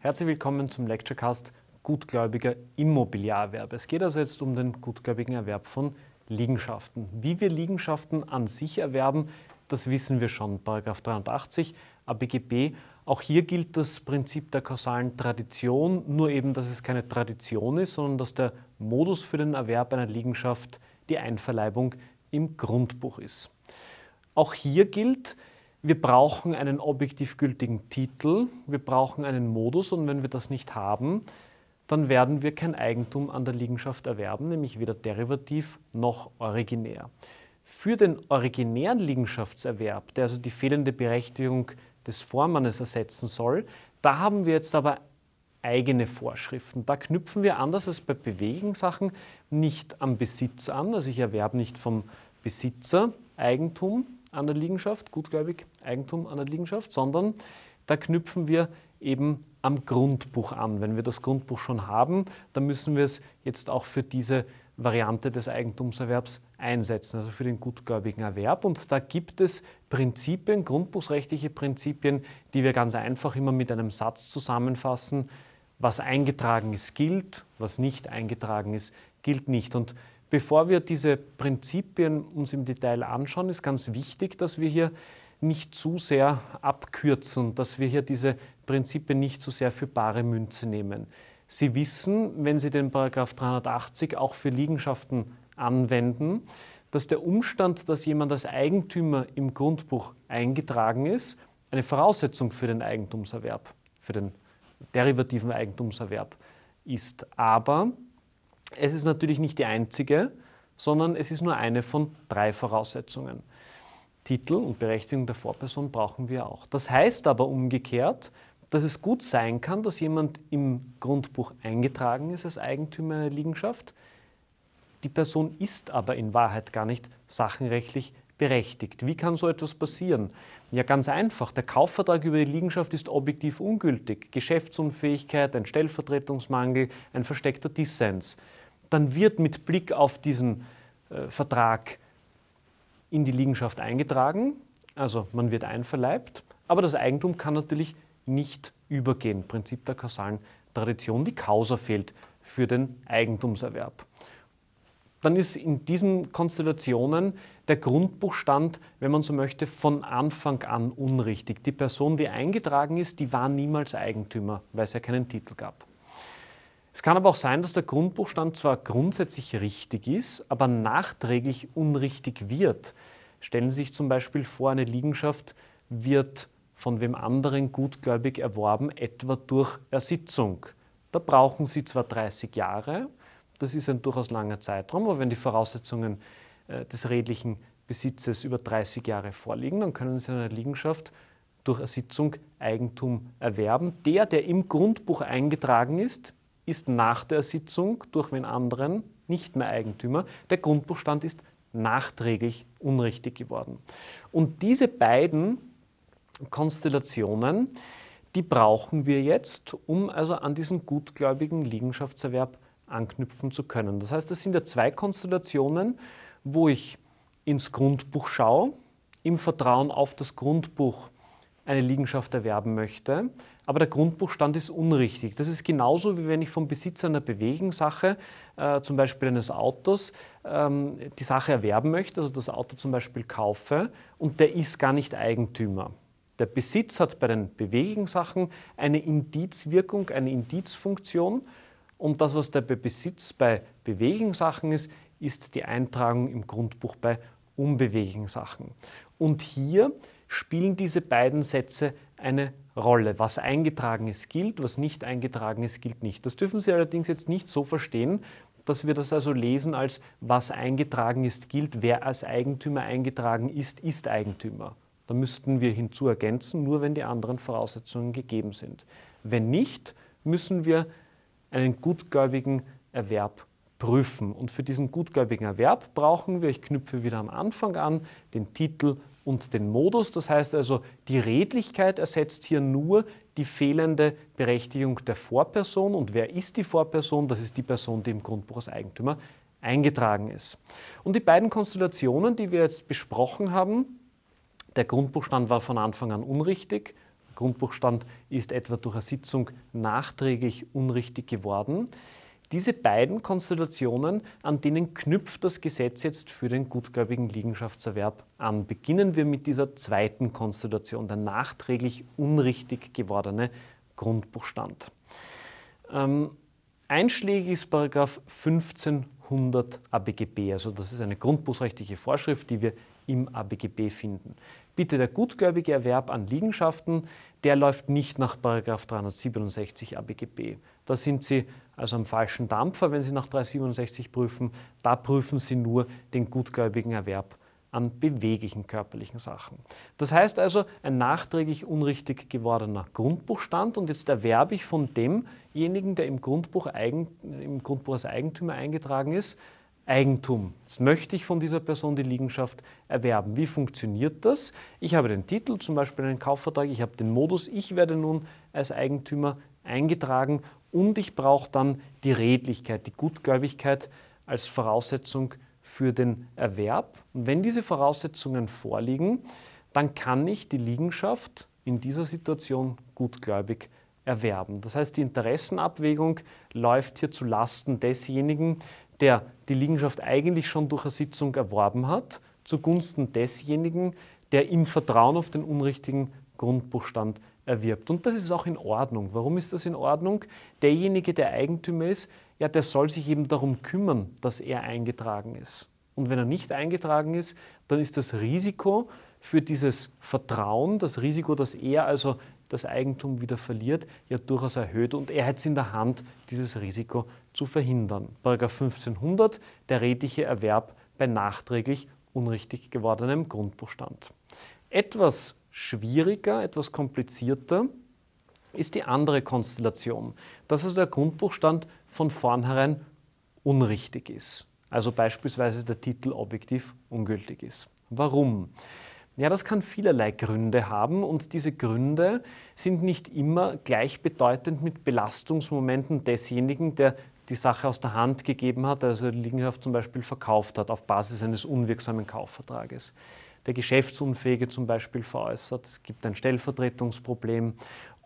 Herzlich willkommen zum Lecturecast Gutgläubiger Immobiliarerwerb. Es geht also jetzt um den gutgläubigen Erwerb von Liegenschaften. Wie wir Liegenschaften an sich erwerben, das wissen wir schon, Paragraph 83 ABGB. Auch hier gilt das Prinzip der kausalen Tradition, nur eben, dass es keine Tradition ist, sondern dass der Modus für den Erwerb einer Liegenschaft die Einverleibung im Grundbuch ist. Auch hier gilt, wir brauchen einen objektiv gültigen Titel, wir brauchen einen Modus und wenn wir das nicht haben, dann werden wir kein Eigentum an der Liegenschaft erwerben, nämlich weder derivativ noch originär. Für den originären Liegenschaftserwerb, der also die fehlende Berechtigung des Vormannes ersetzen soll, da haben wir jetzt aber eigene Vorschriften. Da knüpfen wir anders als bei Bewegungssachen nicht am Besitz an, also ich erwerbe nicht vom Besitzer Eigentum, an der Liegenschaft, gutgläubig Eigentum an der Liegenschaft, sondern da knüpfen wir eben am Grundbuch an. Wenn wir das Grundbuch schon haben, dann müssen wir es jetzt auch für diese Variante des Eigentumserwerbs einsetzen, also für den gutgläubigen Erwerb. Und da gibt es Prinzipien, grundbuchsrechtliche Prinzipien, die wir ganz einfach immer mit einem Satz zusammenfassen. Was eingetragen ist, gilt, was nicht eingetragen ist, gilt nicht. Und Bevor wir diese Prinzipien uns im Detail anschauen, ist ganz wichtig, dass wir hier nicht zu sehr abkürzen, dass wir hier diese Prinzipien nicht zu sehr für bare Münze nehmen. Sie wissen, wenn Sie den Paragraph 380 auch für Liegenschaften anwenden, dass der Umstand, dass jemand als Eigentümer im Grundbuch eingetragen ist, eine Voraussetzung für den Eigentumserwerb, für den derivativen Eigentumserwerb ist. Aber es ist natürlich nicht die einzige, sondern es ist nur eine von drei Voraussetzungen. Titel und Berechtigung der Vorperson brauchen wir auch. Das heißt aber umgekehrt, dass es gut sein kann, dass jemand im Grundbuch eingetragen ist als Eigentümer einer Liegenschaft. Die Person ist aber in Wahrheit gar nicht sachenrechtlich berechtigt. Wie kann so etwas passieren? Ja, ganz einfach. Der Kaufvertrag über die Liegenschaft ist objektiv ungültig. Geschäftsunfähigkeit, ein Stellvertretungsmangel, ein versteckter Dissens dann wird mit Blick auf diesen äh, Vertrag in die Liegenschaft eingetragen, also man wird einverleibt, aber das Eigentum kann natürlich nicht übergehen. Prinzip der kausalen Tradition, die Causa fehlt für den Eigentumserwerb. Dann ist in diesen Konstellationen der Grundbuchstand, wenn man so möchte, von Anfang an unrichtig. Die Person, die eingetragen ist, die war niemals Eigentümer, weil es ja keinen Titel gab. Es kann aber auch sein, dass der Grundbuchstand zwar grundsätzlich richtig ist, aber nachträglich unrichtig wird. Stellen Sie sich zum Beispiel vor, eine Liegenschaft wird von wem anderen gutgläubig erworben, etwa durch Ersitzung. Da brauchen Sie zwar 30 Jahre, das ist ein durchaus langer Zeitraum, aber wenn die Voraussetzungen äh, des redlichen Besitzes über 30 Jahre vorliegen, dann können Sie eine Liegenschaft durch Ersitzung Eigentum erwerben. Der, der im Grundbuch eingetragen ist, ist nach der Ersitzung durch wen anderen nicht mehr Eigentümer. Der Grundbuchstand ist nachträglich unrichtig geworden. Und diese beiden Konstellationen, die brauchen wir jetzt, um also an diesen gutgläubigen Liegenschaftserwerb anknüpfen zu können. Das heißt, es sind ja zwei Konstellationen, wo ich ins Grundbuch schaue, im Vertrauen auf das Grundbuch eine Liegenschaft erwerben möchte, aber der Grundbuchstand ist unrichtig. Das ist genauso, wie wenn ich vom Besitz einer Bewegungssache, äh, zum Beispiel eines Autos, ähm, die Sache erwerben möchte, also das Auto zum Beispiel kaufe und der ist gar nicht Eigentümer. Der Besitz hat bei den Bewegungssachen eine Indizwirkung, eine Indizfunktion und das, was der Besitz bei Bewegungssachen ist, ist die Eintragung im Grundbuch bei unbeweglichen Sachen. Und hier spielen diese beiden Sätze eine Rolle. Was eingetragen ist, gilt, was nicht eingetragen ist, gilt nicht. Das dürfen Sie allerdings jetzt nicht so verstehen, dass wir das also lesen als was eingetragen ist, gilt, wer als Eigentümer eingetragen ist, ist Eigentümer. Da müssten wir hinzu ergänzen, nur wenn die anderen Voraussetzungen gegeben sind. Wenn nicht, müssen wir einen gutgläubigen Erwerb prüfen. Und für diesen gutgläubigen Erwerb brauchen wir, ich knüpfe wieder am Anfang an, den Titel und den Modus. Das heißt also, die Redlichkeit ersetzt hier nur die fehlende Berechtigung der Vorperson. Und wer ist die Vorperson? Das ist die Person, die im Grundbuch als Eigentümer eingetragen ist. Und die beiden Konstellationen, die wir jetzt besprochen haben, der Grundbuchstand war von Anfang an unrichtig. Der Grundbuchstand ist etwa durch eine Sitzung nachträglich unrichtig geworden. Diese beiden Konstellationen, an denen knüpft das Gesetz jetzt für den gutgläubigen Liegenschaftserwerb an. Beginnen wir mit dieser zweiten Konstellation, der nachträglich unrichtig gewordene Grundbuchstand. Ähm, einschlägig ist 1500 ABGB, also das ist eine grundbuchsrechtliche Vorschrift, die wir im ABGB finden. Bitte der gutgläubige Erwerb an Liegenschaften, der läuft nicht nach 367 ABGB. Da sind Sie also am falschen Dampfer, wenn Sie nach 367 prüfen. Da prüfen Sie nur den gutgläubigen Erwerb an beweglichen körperlichen Sachen. Das heißt also, ein nachträglich unrichtig gewordener Grundbuchstand und jetzt erwerbe ich von demjenigen, der im Grundbuch, Eigen, im Grundbuch als Eigentümer eingetragen ist, Eigentum. Jetzt möchte ich von dieser Person die Liegenschaft erwerben. Wie funktioniert das? Ich habe den Titel, zum Beispiel einen Kaufvertrag, ich habe den Modus, ich werde nun als Eigentümer eingetragen und ich brauche dann die Redlichkeit, die Gutgläubigkeit als Voraussetzung für den Erwerb. Und wenn diese Voraussetzungen vorliegen, dann kann ich die Liegenschaft in dieser Situation gutgläubig erwerben. Das heißt, die Interessenabwägung läuft hier zu Lasten desjenigen, der die Liegenschaft eigentlich schon durch eine Sitzung erworben hat, zugunsten desjenigen, der im Vertrauen auf den unrichtigen Grundbuchstand erwirbt. Und das ist auch in Ordnung. Warum ist das in Ordnung? Derjenige, der Eigentümer ist, ja, der soll sich eben darum kümmern, dass er eingetragen ist. Und wenn er nicht eingetragen ist, dann ist das Risiko für dieses Vertrauen, das Risiko, dass er also das Eigentum wieder verliert, ja durchaus erhöht und er hat es in der Hand, dieses Risiko zu verhindern. Paragraph 1500, der redliche Erwerb bei nachträglich unrichtig gewordenem Grundbestand. Etwas schwieriger, etwas komplizierter ist die andere Konstellation, dass also der Grundbuchstand von vornherein unrichtig ist. Also beispielsweise der Titel objektiv ungültig ist. Warum? Ja, das kann vielerlei Gründe haben und diese Gründe sind nicht immer gleichbedeutend mit Belastungsmomenten desjenigen, der die Sache aus der Hand gegeben hat, also die Liegenschaft zum Beispiel verkauft hat auf Basis eines unwirksamen Kaufvertrages. Der Geschäftsunfähige zum Beispiel veräußert, es gibt ein Stellvertretungsproblem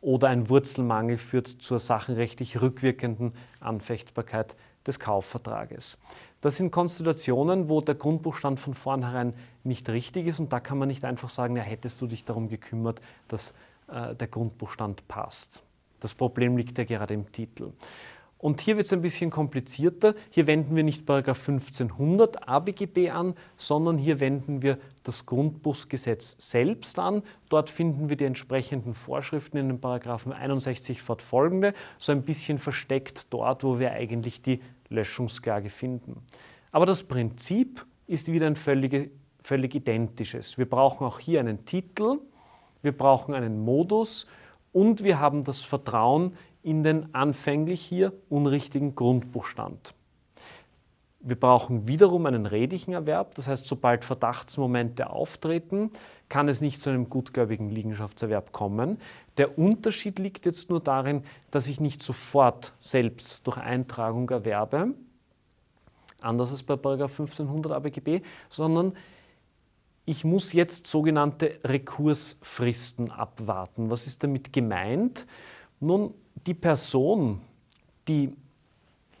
oder ein Wurzelmangel führt zur sachenrechtlich rückwirkenden Anfechtbarkeit des Kaufvertrages. Das sind Konstellationen, wo der Grundbuchstand von vornherein nicht richtig ist und da kann man nicht einfach sagen, ja, hättest du dich darum gekümmert, dass äh, der Grundbuchstand passt. Das Problem liegt ja gerade im Titel. Und hier wird es ein bisschen komplizierter. Hier wenden wir nicht 1500 ABGB an, sondern hier wenden wir das Grundbuchgesetz selbst an. Dort finden wir die entsprechenden Vorschriften in den Paragraphen 61 fortfolgende, so ein bisschen versteckt dort, wo wir eigentlich die Löschungsklage finden. Aber das Prinzip ist wieder ein völlig, völlig identisches. Wir brauchen auch hier einen Titel, wir brauchen einen Modus und wir haben das Vertrauen in den anfänglich hier unrichtigen Grundbuchstand. Wir brauchen wiederum einen redlichen Erwerb, das heißt, sobald Verdachtsmomente auftreten, kann es nicht zu einem gutgläubigen Liegenschaftserwerb kommen. Der Unterschied liegt jetzt nur darin, dass ich nicht sofort selbst durch Eintragung erwerbe, anders als bei 1500 ABGB, sondern ich muss jetzt sogenannte Rekursfristen abwarten. Was ist damit gemeint? Nun, die Person, die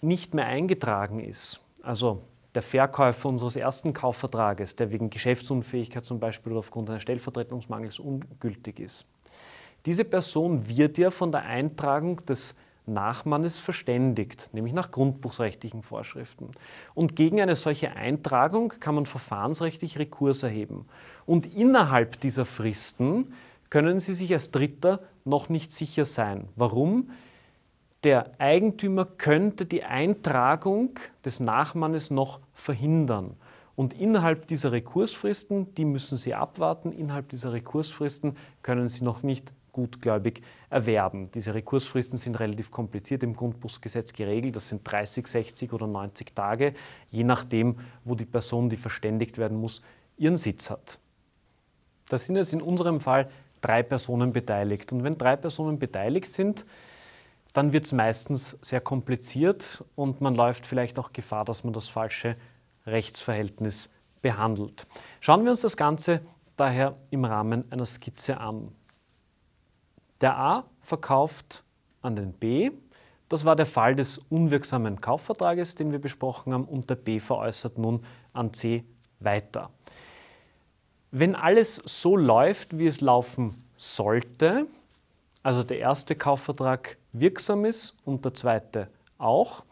nicht mehr eingetragen ist, also der Verkäufer unseres ersten Kaufvertrages, der wegen Geschäftsunfähigkeit zum Beispiel oder aufgrund eines Stellvertretungsmangels ungültig ist, diese Person wird ja von der Eintragung des Nachmannes verständigt, nämlich nach grundbuchsrechtlichen Vorschriften. Und gegen eine solche Eintragung kann man verfahrensrechtlich Rekurs erheben. Und innerhalb dieser Fristen können Sie sich als Dritter noch nicht sicher sein. Warum? Der Eigentümer könnte die Eintragung des Nachmannes noch verhindern. Und innerhalb dieser Rekursfristen, die müssen Sie abwarten, innerhalb dieser Rekursfristen können Sie noch nicht gutgläubig erwerben. Diese Rekursfristen sind relativ kompliziert im Grundbuchgesetz geregelt. Das sind 30, 60 oder 90 Tage, je nachdem, wo die Person, die verständigt werden muss, ihren Sitz hat. Das sind jetzt in unserem Fall drei Personen beteiligt. Und wenn drei Personen beteiligt sind, dann wird es meistens sehr kompliziert und man läuft vielleicht auch Gefahr, dass man das falsche Rechtsverhältnis behandelt. Schauen wir uns das Ganze daher im Rahmen einer Skizze an. Der A verkauft an den B. Das war der Fall des unwirksamen Kaufvertrages, den wir besprochen haben, und der B veräußert nun an C weiter. Wenn alles so läuft, wie es laufen sollte, also der erste Kaufvertrag wirksam ist und der zweite auch,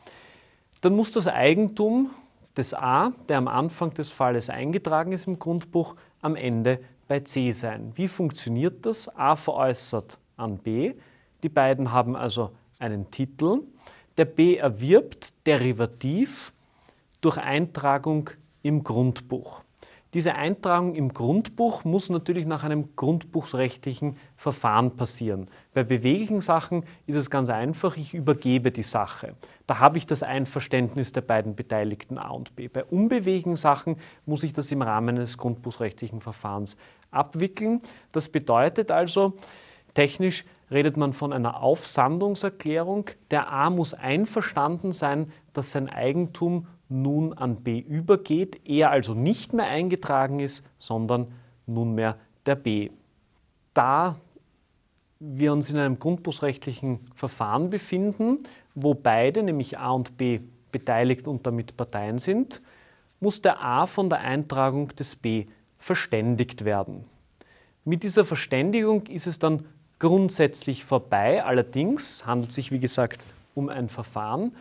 dann muss das Eigentum des A, der am Anfang des Falles eingetragen ist im Grundbuch, am Ende bei C sein. Wie funktioniert das? A veräußert an B. Die beiden haben also einen Titel. Der B erwirbt derivativ durch Eintragung im Grundbuch. Diese Eintragung im Grundbuch muss natürlich nach einem grundbuchsrechtlichen Verfahren passieren. Bei beweglichen Sachen ist es ganz einfach, ich übergebe die Sache. Da habe ich das Einverständnis der beiden Beteiligten A und B. Bei unbeweglichen Sachen muss ich das im Rahmen eines grundbuchsrechtlichen Verfahrens abwickeln. Das bedeutet also, technisch redet man von einer Aufsandungserklärung. Der A muss einverstanden sein, dass sein Eigentum nun an B übergeht, er also nicht mehr eingetragen ist, sondern nunmehr der B. Da wir uns in einem grundbusrechtlichen Verfahren befinden, wo beide, nämlich A und B, beteiligt und damit Parteien sind, muss der A von der Eintragung des B verständigt werden. Mit dieser Verständigung ist es dann grundsätzlich vorbei. Allerdings handelt es sich, wie gesagt, um ein Verfahren,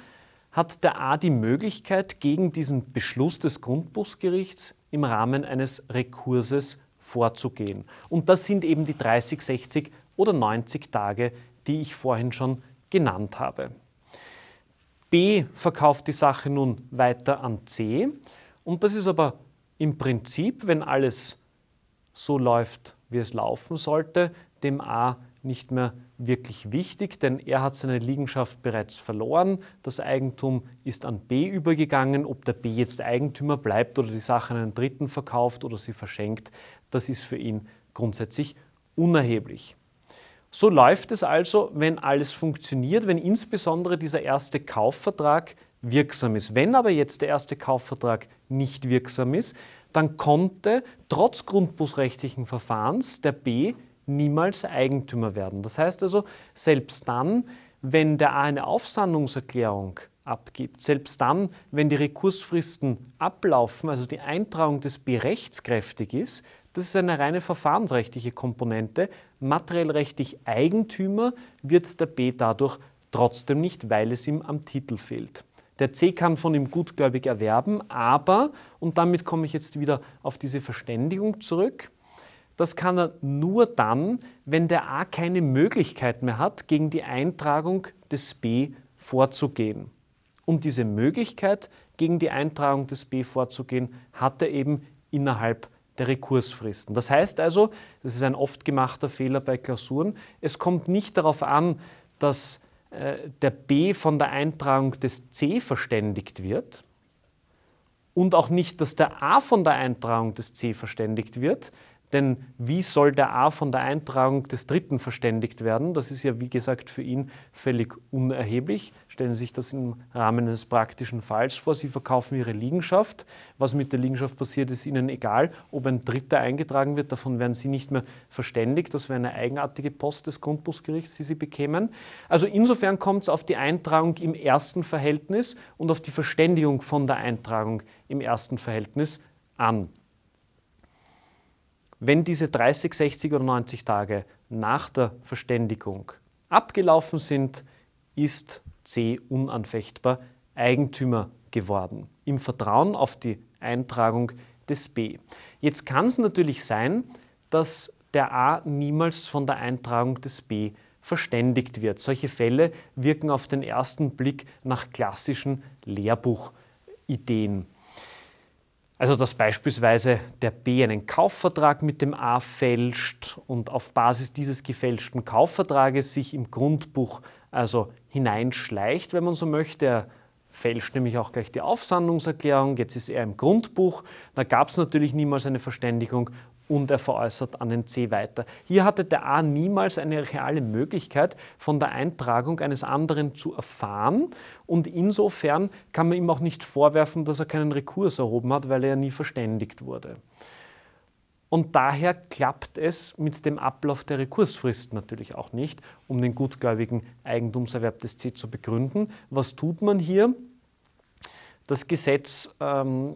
hat der A die Möglichkeit, gegen diesen Beschluss des Grundbuchgerichts im Rahmen eines Rekurses vorzugehen. Und das sind eben die 30, 60 oder 90 Tage, die ich vorhin schon genannt habe. B verkauft die Sache nun weiter an C. Und das ist aber im Prinzip, wenn alles so läuft, wie es laufen sollte, dem A nicht mehr wirklich wichtig, denn er hat seine Liegenschaft bereits verloren. Das Eigentum ist an B übergegangen. Ob der B jetzt Eigentümer bleibt oder die Sache an einen Dritten verkauft oder sie verschenkt, das ist für ihn grundsätzlich unerheblich. So läuft es also, wenn alles funktioniert, wenn insbesondere dieser erste Kaufvertrag wirksam ist. Wenn aber jetzt der erste Kaufvertrag nicht wirksam ist, dann konnte trotz grundbusrechtlichen Verfahrens der B niemals Eigentümer werden. Das heißt also, selbst dann, wenn der A eine Aufsammlungserklärung abgibt, selbst dann, wenn die Rekursfristen ablaufen, also die Eintragung des B rechtskräftig ist, das ist eine reine verfahrensrechtliche Komponente. materiellrechtlich Eigentümer wird der B dadurch trotzdem nicht, weil es ihm am Titel fehlt. Der C kann von ihm gutgläubig erwerben, aber, und damit komme ich jetzt wieder auf diese Verständigung zurück, das kann er nur dann, wenn der A keine Möglichkeit mehr hat, gegen die Eintragung des B vorzugehen. Um diese Möglichkeit, gegen die Eintragung des B vorzugehen, hat er eben innerhalb der Rekursfristen. Das heißt also, das ist ein oft gemachter Fehler bei Klausuren, es kommt nicht darauf an, dass äh, der B von der Eintragung des C verständigt wird und auch nicht, dass der A von der Eintragung des C verständigt wird, denn wie soll der A von der Eintragung des Dritten verständigt werden? Das ist ja, wie gesagt, für ihn völlig unerheblich. Stellen Sie sich das im Rahmen eines praktischen Falls vor. Sie verkaufen Ihre Liegenschaft. Was mit der Liegenschaft passiert, ist Ihnen egal. Ob ein Dritter eingetragen wird, davon werden Sie nicht mehr verständigt. Das wäre eine eigenartige Post des Grundbusgerichts, die Sie bekämen. Also insofern kommt es auf die Eintragung im ersten Verhältnis und auf die Verständigung von der Eintragung im ersten Verhältnis an. Wenn diese 30, 60 oder 90 Tage nach der Verständigung abgelaufen sind, ist C unanfechtbar Eigentümer geworden, im Vertrauen auf die Eintragung des B. Jetzt kann es natürlich sein, dass der A niemals von der Eintragung des B verständigt wird. Solche Fälle wirken auf den ersten Blick nach klassischen Lehrbuchideen. Also dass beispielsweise der B einen Kaufvertrag mit dem A fälscht und auf Basis dieses gefälschten Kaufvertrages sich im Grundbuch also hineinschleicht, wenn man so möchte. Er fälscht nämlich auch gleich die Aufsandungserklärung, jetzt ist er im Grundbuch. Da gab es natürlich niemals eine Verständigung und er veräußert an den C weiter. Hier hatte der A niemals eine reale Möglichkeit, von der Eintragung eines anderen zu erfahren und insofern kann man ihm auch nicht vorwerfen, dass er keinen Rekurs erhoben hat, weil er ja nie verständigt wurde. Und daher klappt es mit dem Ablauf der Rekursfrist natürlich auch nicht, um den gutgläubigen Eigentumserwerb des C zu begründen. Was tut man hier? Das Gesetz ähm,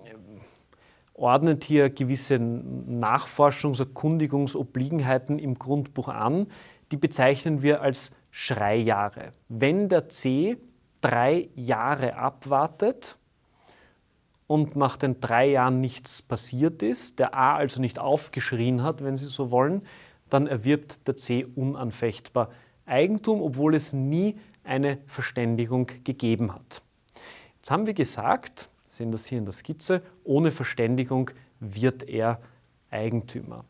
ordnet hier gewisse Nachforschungs-, Erkundigungsobliegenheiten im Grundbuch an. Die bezeichnen wir als Schreijahre. Wenn der C drei Jahre abwartet und nach den drei Jahren nichts passiert ist, der A also nicht aufgeschrien hat, wenn Sie so wollen, dann erwirbt der C unanfechtbar Eigentum, obwohl es nie eine Verständigung gegeben hat. Jetzt haben wir gesagt, sehen das hier in der Skizze, ohne Verständigung wird er Eigentümer.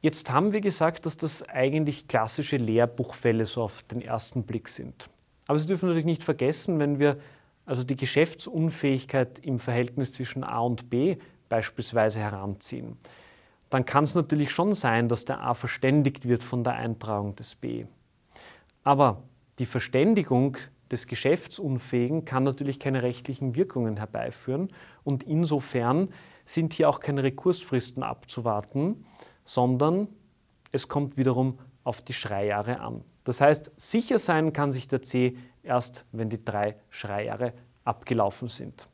Jetzt haben wir gesagt, dass das eigentlich klassische Lehrbuchfälle so auf den ersten Blick sind. Aber Sie dürfen natürlich nicht vergessen, wenn wir also die Geschäftsunfähigkeit im Verhältnis zwischen A und B beispielsweise heranziehen, dann kann es natürlich schon sein, dass der A verständigt wird von der Eintragung des B. Aber die Verständigung des Geschäftsunfähigen kann natürlich keine rechtlichen Wirkungen herbeiführen. Und insofern sind hier auch keine Rekursfristen abzuwarten, sondern es kommt wiederum auf die Schreijahre an. Das heißt, sicher sein kann sich der C erst, wenn die drei Schreijahre abgelaufen sind.